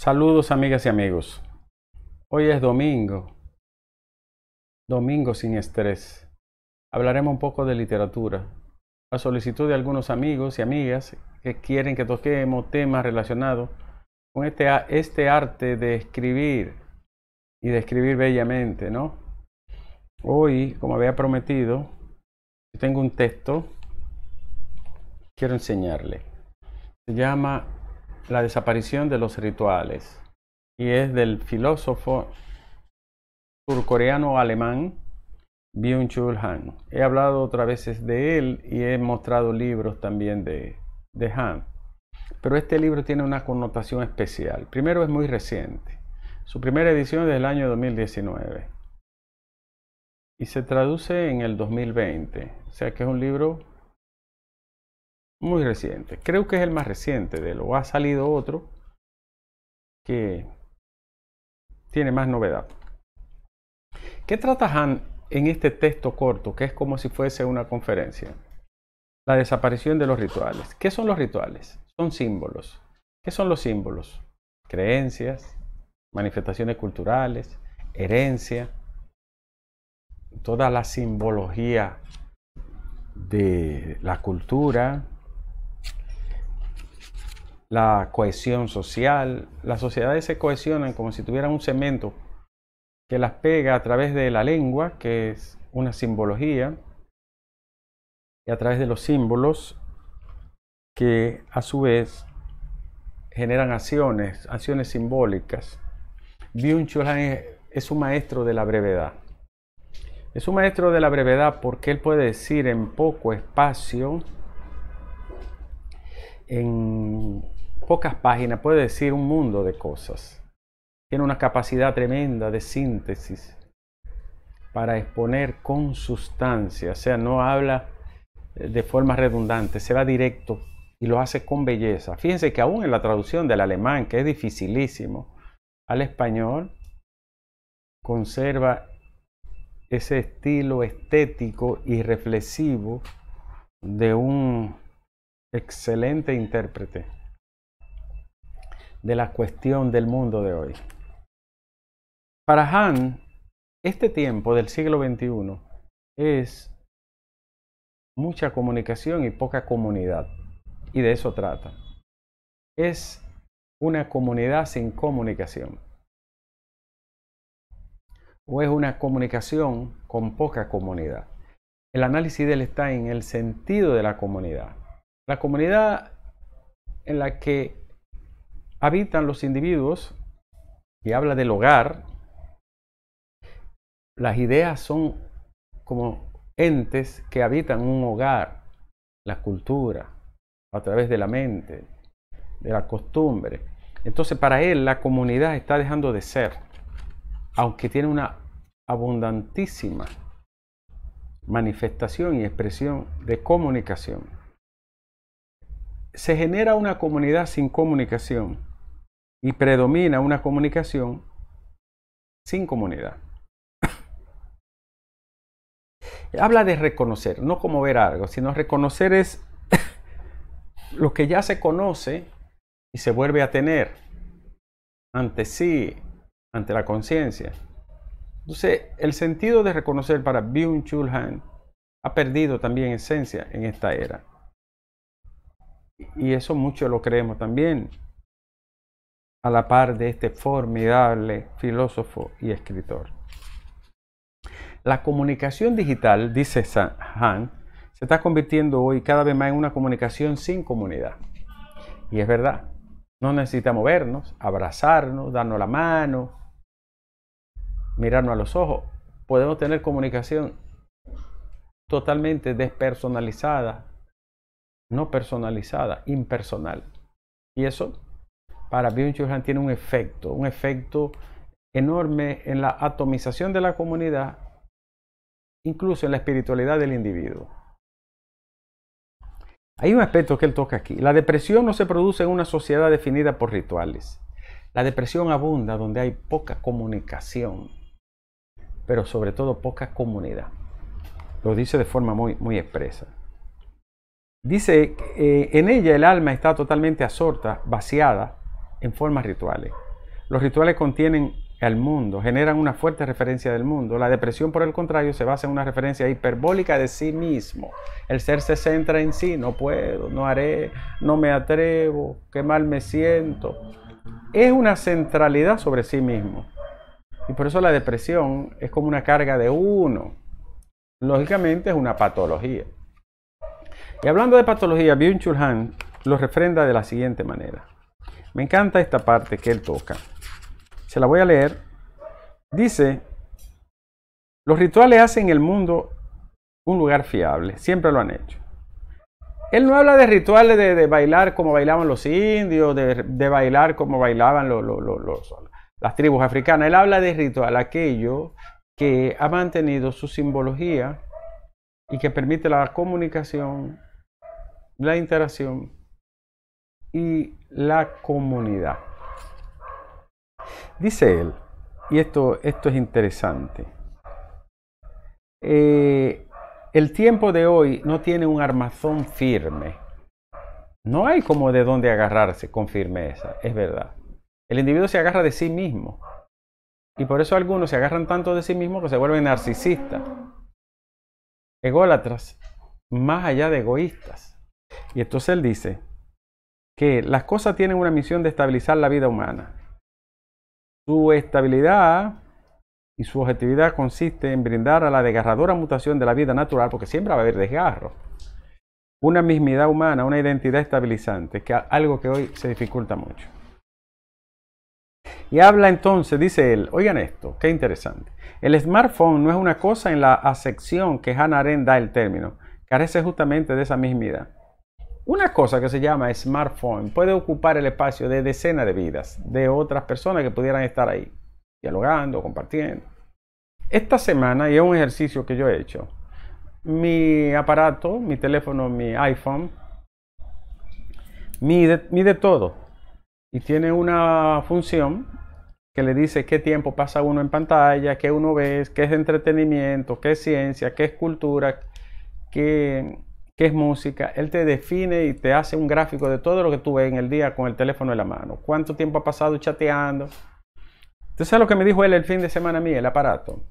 Saludos amigas y amigos. Hoy es domingo. Domingo sin estrés. Hablaremos un poco de literatura. A solicitud de algunos amigos y amigas que quieren que toquemos temas relacionados con este, este arte de escribir y de escribir bellamente, ¿no? Hoy, como había prometido, tengo un texto. Quiero enseñarle. Se llama la desaparición de los rituales y es del filósofo surcoreano-alemán Byung-Chul Han. He hablado otras veces de él y he mostrado libros también de, de Han. Pero este libro tiene una connotación especial. Primero es muy reciente. Su primera edición es del año 2019 y se traduce en el 2020. O sea que es un libro muy reciente. Creo que es el más reciente de lo. Ha salido otro que tiene más novedad. ¿Qué trata Han en este texto corto, que es como si fuese una conferencia? La desaparición de los rituales. ¿Qué son los rituales? Son símbolos. ¿Qué son los símbolos? Creencias, manifestaciones culturales, herencia, toda la simbología de la cultura, la cohesión social. Las sociedades se cohesionan como si tuvieran un cemento que las pega a través de la lengua, que es una simbología, y a través de los símbolos que a su vez generan acciones, acciones simbólicas. Byung-Chul es un maestro de la brevedad. Es un maestro de la brevedad porque él puede decir en poco espacio, en pocas páginas puede decir un mundo de cosas. Tiene una capacidad tremenda de síntesis para exponer con sustancia, o sea, no habla eh, de forma redundante, se va directo y lo hace con belleza. Fíjense que aún en la traducción del alemán, que es dificilísimo, al español, conserva ese estilo estético y reflexivo de un excelente intérprete de la cuestión del mundo de hoy. Para Han, este tiempo del siglo XXI es mucha comunicación y poca comunidad. Y de eso trata. Es una comunidad sin comunicación. O es una comunicación con poca comunidad. El análisis de él está en el sentido de la comunidad. La comunidad en la que habitan los individuos y habla del hogar, las ideas son como entes que habitan un hogar, la cultura, a través de la mente, de la costumbre. Entonces para él la comunidad está dejando de ser, aunque tiene una abundantísima manifestación y expresión de comunicación. Se genera una comunidad sin comunicación y predomina una comunicación sin comunidad. Habla de reconocer, no como ver algo, sino reconocer es lo que ya se conoce y se vuelve a tener ante sí, ante la conciencia. Entonces, el sentido de reconocer para Byung-Chul Han ha perdido también esencia en esta era. Y eso mucho lo creemos también a la par de este formidable filósofo y escritor. La comunicación digital, dice Han, se está convirtiendo hoy cada vez más en una comunicación sin comunidad. Y es verdad, no necesitamos vernos, abrazarnos, darnos la mano, mirarnos a los ojos. Podemos tener comunicación totalmente despersonalizada, no personalizada, impersonal. Y eso para Byung-Chul tiene un efecto, un efecto enorme en la atomización de la comunidad, incluso en la espiritualidad del individuo. Hay un aspecto que él toca aquí. La depresión no se produce en una sociedad definida por rituales. La depresión abunda donde hay poca comunicación, pero sobre todo poca comunidad. Lo dice de forma muy, muy expresa. Dice, que eh, en ella el alma está totalmente absorta, vaciada, en formas rituales. Los rituales contienen al mundo, generan una fuerte referencia del mundo. La depresión, por el contrario, se basa en una referencia hiperbólica de sí mismo. El ser se centra en sí, no puedo, no haré, no me atrevo, qué mal me siento. Es una centralidad sobre sí mismo. Y por eso la depresión es como una carga de uno. Lógicamente es una patología. Y hablando de patología, Byung-Chul lo refrenda de la siguiente manera. Me encanta esta parte que él toca. Se la voy a leer. Dice, los rituales hacen el mundo un lugar fiable, siempre lo han hecho. Él no habla de rituales de, bailar como bailaban los indios, de, bailar como bailaban las tribus africanas. Él habla de ritual, aquello que ha mantenido su simbología y que permite la comunicación, la interacción y la comunidad. Dice él, y esto, esto es interesante, eh, el tiempo de hoy no tiene un armazón firme. No hay como de dónde agarrarse con firmeza, es verdad. El individuo se agarra de sí mismo. Y por eso algunos se agarran tanto de sí mismo que se vuelven narcisistas, ególatras, más allá de egoístas. Y entonces él dice, que las cosas tienen una misión de estabilizar la vida humana. Su estabilidad y su objetividad consiste en brindar a la desgarradora mutación de la vida natural, porque siempre va a haber desgarro, una mismidad humana, una identidad estabilizante, que algo que hoy se dificulta mucho. Y habla entonces, dice él, oigan esto, qué interesante. El smartphone no es una cosa en la acepción que Hannah Arendt da el término, carece justamente de esa mismidad una cosa que se llama smartphone puede ocupar el espacio de decenas de vidas de otras personas que pudieran estar ahí, dialogando, compartiendo. Esta semana, y es un ejercicio que yo he hecho, mi aparato, mi teléfono, mi iPhone, mide, mide todo y tiene una función que le dice qué tiempo pasa uno en pantalla, qué uno ve, qué es entretenimiento, qué es ciencia, qué es cultura, qué qué es música. Él te define y te hace un gráfico de todo lo que tú ves en el día con el teléfono en la mano. Cuánto tiempo ha pasado chateando. Entonces, lo que me dijo él el fin de semana a mí, el aparato.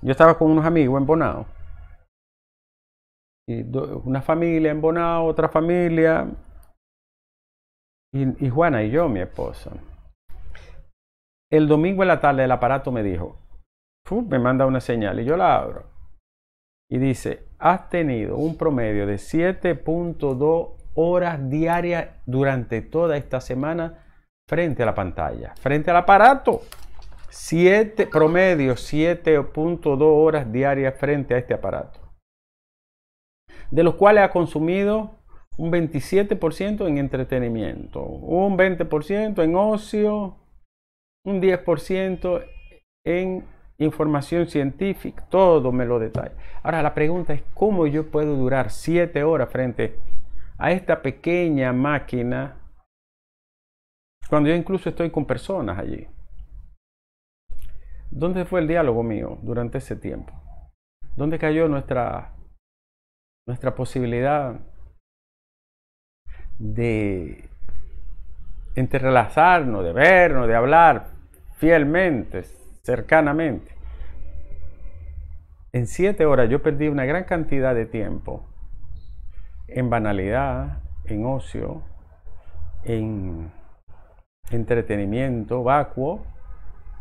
Yo estaba con unos amigos en Bonao. Y una familia en Bonao, otra familia. Y, y Juana y yo, mi esposa. El domingo en la tarde el aparato me dijo, me manda una señal y yo la abro. Y dice, has tenido un promedio de 7.2 horas diarias durante toda esta semana frente a la pantalla, frente al aparato. 7, promedio 7.2 horas diarias frente a este aparato. De los cuales ha consumido un 27% en entretenimiento, un 20% en ocio, un 10% en información científica, todo me lo detalla. Ahora la pregunta es cómo yo puedo durar siete horas frente a esta pequeña máquina cuando yo incluso estoy con personas allí. ¿Dónde fue el diálogo mío durante ese tiempo? ¿Dónde cayó nuestra, nuestra posibilidad de entrelazarnos, de vernos, de hablar fielmente, cercanamente. En siete horas yo perdí una gran cantidad de tiempo en banalidad, en ocio, en entretenimiento vacuo.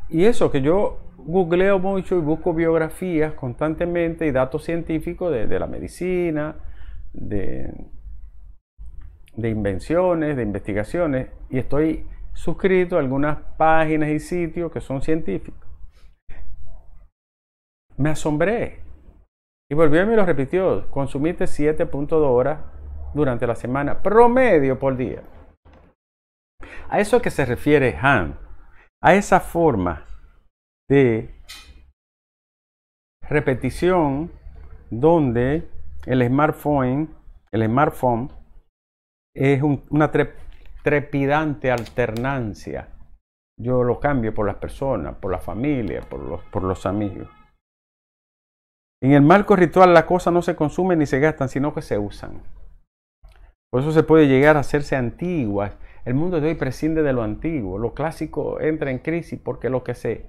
Y eso que yo googleo mucho y busco biografías constantemente y datos científicos de, la medicina, de invenciones, de investigaciones, y estoy suscrito a algunas páginas y sitios que son científicos me asombré. Y volvió y me lo repitió. Consumiste 7.2 horas durante la semana, promedio por día. A eso que se refiere Han, a esa forma de repetición donde el smartphone, el smartphone es una trepidante alternancia. Yo lo cambio por las personas, por la familia, por los, por los amigos. En el marco ritual las cosas no se consumen ni se gastan, sino que se usan. Por eso se puede llegar a hacerse antiguas. El mundo de hoy prescinde de lo antiguo. Lo clásico entra en crisis porque lo que se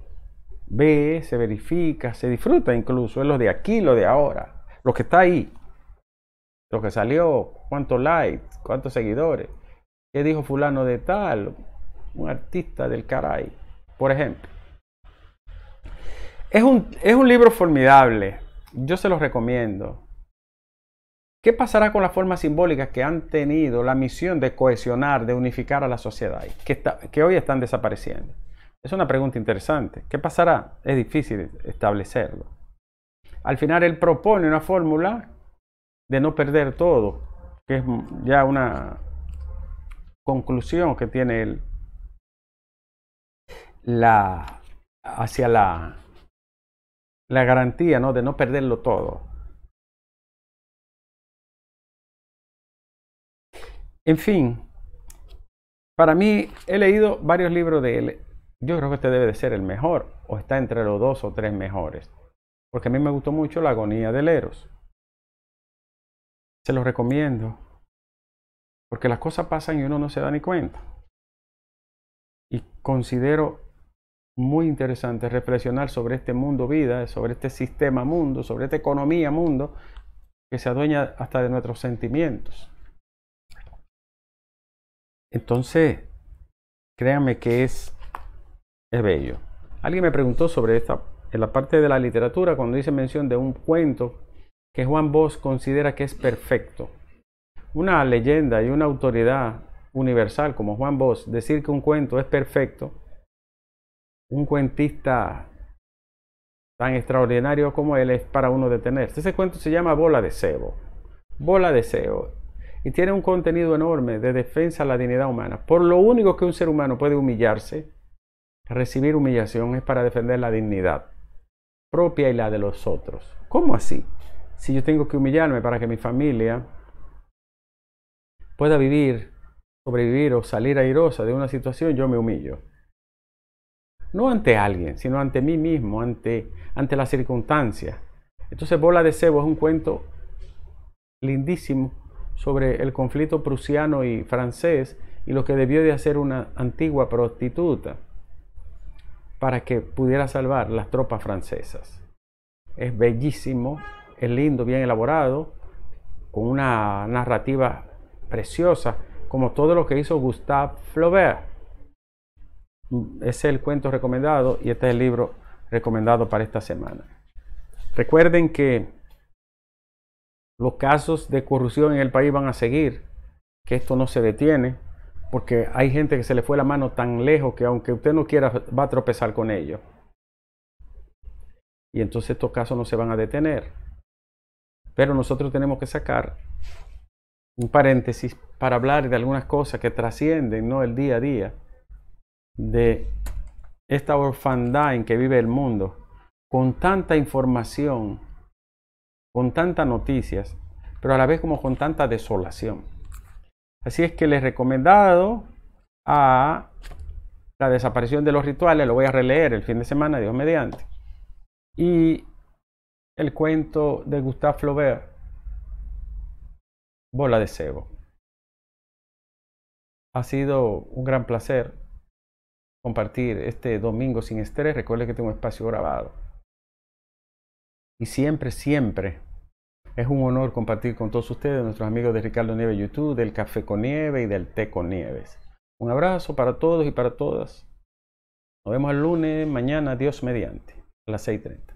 ve, se verifica, se disfruta incluso. Es lo de aquí, lo de ahora. Lo que está ahí. Lo que salió. Cuántos likes, cuántos seguidores. ¿Qué dijo fulano de tal? Un artista del caray. Por ejemplo. Es un, es un libro formidable yo se los recomiendo. ¿Qué pasará con las formas simbólicas que han tenido la misión de cohesionar, de unificar a la sociedad, que, hoy están desapareciendo? Es una pregunta interesante. ¿Qué pasará? Es difícil establecerlo. Al final él propone una fórmula de no perder todo, que es ya una conclusión que tiene él hacia la la garantía ¿no? de no perderlo todo. En fin, para mí he leído varios libros de él. Yo creo que este debe de ser el mejor, o está entre los dos o tres mejores. Porque a mí me gustó mucho La agonía de Leros Se los recomiendo. Porque las cosas pasan y uno no se da ni cuenta. Y considero muy interesante reflexionar sobre este mundo vida, sobre este sistema mundo, sobre esta economía mundo que se adueña hasta de nuestros sentimientos. Entonces, créanme que es, bello. Alguien me preguntó sobre esta, en la parte de la literatura, cuando dice mención de un cuento que Juan Bosch considera que es perfecto. Una leyenda y una autoridad universal como Juan Bosch decir que un cuento es perfecto un cuentista tan extraordinario como él es para uno detenerse. Ese cuento se llama Bola de Sebo. Bola de Sebo Y tiene un contenido enorme de defensa a la dignidad humana. Por lo único que un ser humano puede humillarse, recibir humillación, es para defender la dignidad propia y la de los otros. ¿Cómo así? Si yo tengo que humillarme para que mi familia pueda vivir, sobrevivir o salir airosa de una situación, yo me humillo no ante alguien, sino ante mí mismo, ante, ante las circunstancias. Entonces Bola de Sebo es un cuento lindísimo sobre el conflicto prusiano y francés y lo que debió de hacer una antigua prostituta para que pudiera salvar las tropas francesas. Es bellísimo, es lindo, bien elaborado, con una narrativa preciosa, como todo lo que hizo Gustave Flaubert es el cuento recomendado y este es el libro recomendado para esta semana. Recuerden que los casos de corrupción en el país van a seguir, que esto no se detiene, porque hay gente que se le fue la mano tan lejos que aunque usted no quiera va a tropezar con ellos Y entonces estos casos no se van a detener. Pero nosotros tenemos que sacar un paréntesis para hablar de algunas cosas que trascienden ¿no? el día a día de esta orfandad en que vive el mundo, con tanta información, con tantas noticias, pero a la vez como con tanta desolación. Así es que les he recomendado a la desaparición de los rituales, lo voy a releer el fin de semana, Dios mediante, y el cuento de Gustave Flaubert, Bola de Cebo. Ha sido un gran placer compartir este domingo sin estrés, recuerde que tengo un espacio grabado. Y siempre, siempre es un honor compartir con todos ustedes, nuestros amigos de Ricardo Nieves YouTube, del Café con Nieve y del Té con Nieves. Un abrazo para todos y para todas. Nos vemos el lunes, mañana, Dios mediante, a las 6.30.